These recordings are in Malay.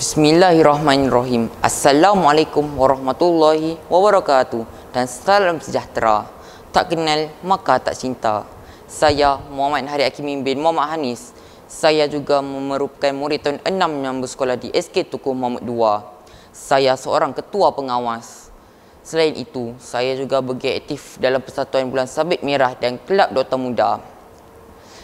Bismillahirrahmanirrahim. Assalamualaikum warahmatullahi wabarakatuh dan salam sejahtera. Tak kenal maka tak cinta. Saya Muhammad Hari Akimim bin Muhammad Hanis. Saya juga merupakan murid tahun 6 yang bersekolah di SK Tukuh Muhammad 2. Saya seorang ketua pengawas. Selain itu, saya juga bergerak aktif dalam Persatuan Bulan Sabit Merah dan Kelab Dota Muda.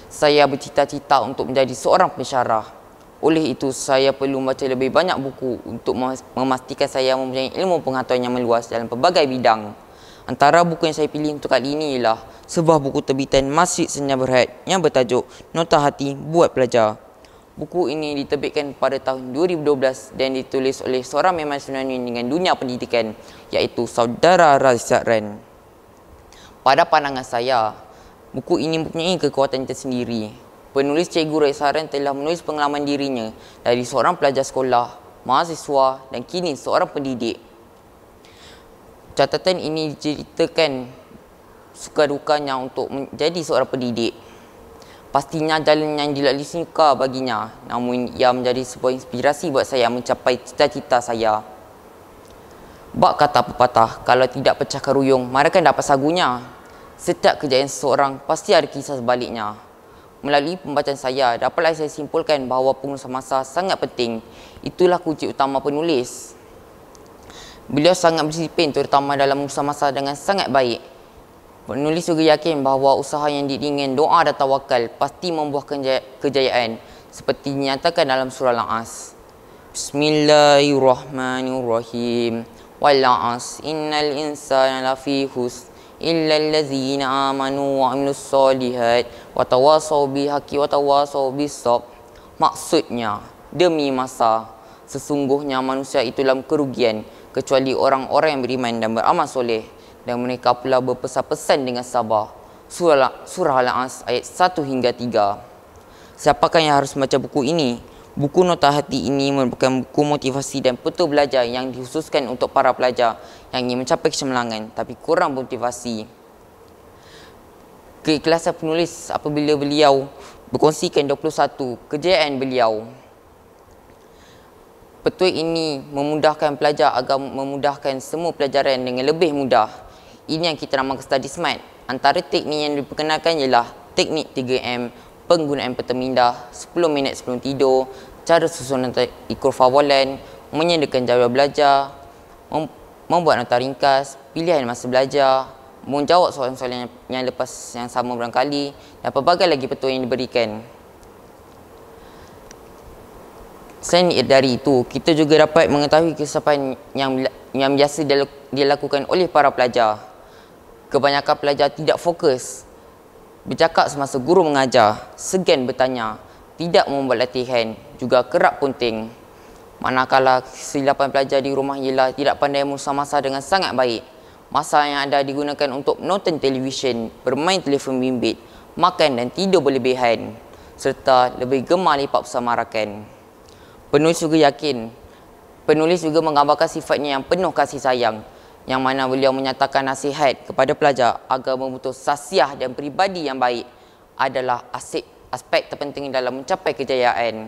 Saya bercita-cita untuk menjadi seorang pensyarah. Oleh itu, saya perlu membaca lebih banyak buku untuk memastikan saya mempunyai ilmu pengetahuan yang meluas dalam pelbagai bidang. Antara buku yang saya pilih untuk kali ini ialah sebuah buku terbitan Masjid senyap Berhad yang bertajuk Nota Hati Buat Pelajar. Buku ini diterbitkan pada tahun 2012 dan ditulis oleh seorang memang sebenarnya dengan dunia pendidikan iaitu Saudara Razak Ren. Pada pandangan saya, buku ini mempunyai kekuatan tersendiri penulis Cikgu Raisaran telah menulis pengalaman dirinya dari seorang pelajar sekolah, mahasiswa dan kini seorang pendidik. Catatan ini diceritakan suka dukanya untuk menjadi seorang pendidik. Pastinya jalan yang dilalui suka baginya, namun ia menjadi sebuah inspirasi buat saya mencapai cita-cita saya. Bak kata pepatah, kalau tidak pecah karuyung, mereka dapat sagunya. Setiap kejayaan seseorang, pasti ada kisah sebaliknya melalui pembacaan saya dapatlah saya simpulkan bahawa pengurusan masa sangat penting itulah kunci utama penulis beliau sangat berdisiplin terutama dalam mengurusan masa dengan sangat baik penulis juga yakin bahawa usaha yang diingin doa dan tawakal pasti membuahkan kejayaan seperti dinyatakan dalam surah Al-As Bismillahirrahmanirrahim Wal'as innal insana lafi إلا الذين آمنوا وعملوا الصالحات وتواصوا بالحق وتواصوا بالصبر maksudnya demi masa sesungguhnya manusia itu dalam kerugian kecuali orang-orang yang beriman dan beramal soleh dan mereka pula berpesan-pesan dengan sabar surah surah al ans ayat 1 hingga 3 siapakah yang harus baca buku ini Buku Nota Hati ini merupakan buku motivasi dan petua belajar yang dikhususkan untuk para pelajar yang ingin mencapai kecemerlangan tapi kurang motivasi. Keikhlasan penulis apabila beliau berkongsikan 21 kejayaan beliau. Petua ini memudahkan pelajar agar memudahkan semua pelajaran dengan lebih mudah. Ini yang kita namakan study smart. Antara teknik yang diperkenalkan ialah teknik 3M penggunaan pertaminda 10 minit sebelum tidur, cara susun nota susunan ikrofavolen, menyediakan jadual belajar, mem- membuat nota ringkas, pilihan masa belajar, menjawab soalan-soalan yang, yang lepas yang sama berulang kali, dan pelbagai lagi petua yang diberikan. Selain dari itu, kita juga dapat mengetahui kesempatan yang, yang biasa dilakukan oleh para pelajar. Kebanyakan pelajar tidak fokus Bercakap semasa guru mengajar, segan bertanya, tidak membuat latihan, juga kerap punting. Manakala silapan pelajar di rumah ialah tidak pandai musa masa dengan sangat baik. Masa yang ada digunakan untuk menonton televisyen, bermain telefon bimbit, makan dan tidur berlebihan serta lebih gemar lipat bersama rakan. Penulis juga yakin, penulis juga menggambarkan sifatnya yang penuh kasih sayang yang mana beliau menyatakan nasihat kepada pelajar agar memutus sasiah dan peribadi yang baik adalah asik aspek terpenting dalam mencapai kejayaan.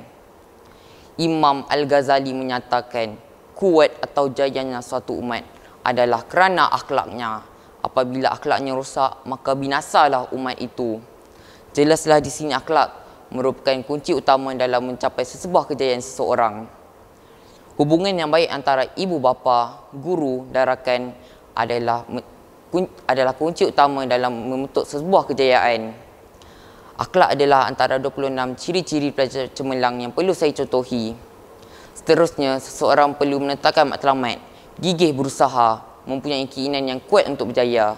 Imam Al-Ghazali menyatakan kuat atau jayanya suatu umat adalah kerana akhlaknya. Apabila akhlaknya rosak, maka binasalah umat itu. Jelaslah di sini akhlak merupakan kunci utama dalam mencapai sesebuah kejayaan seseorang. Hubungan yang baik antara ibu bapa, guru dan rakan adalah adalah kunci utama dalam membentuk sebuah kejayaan. Akhlak adalah antara 26 ciri-ciri pelajar cemerlang yang perlu saya contohi. Seterusnya, seseorang perlu menetapkan matlamat, gigih berusaha, mempunyai keinginan yang kuat untuk berjaya.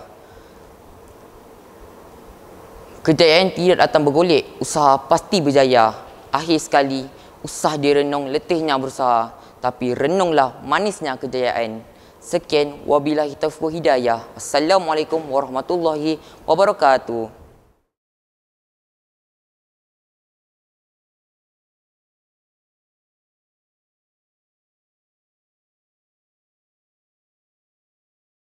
Kejayaan tidak datang bergolek, usaha pasti berjaya. Akhir sekali, usah direnung letihnya berusaha tapi renunglah manisnya kejayaan. Sekian wabillahi taufiq hidayah. Assalamualaikum warahmatullahi wabarakatuh.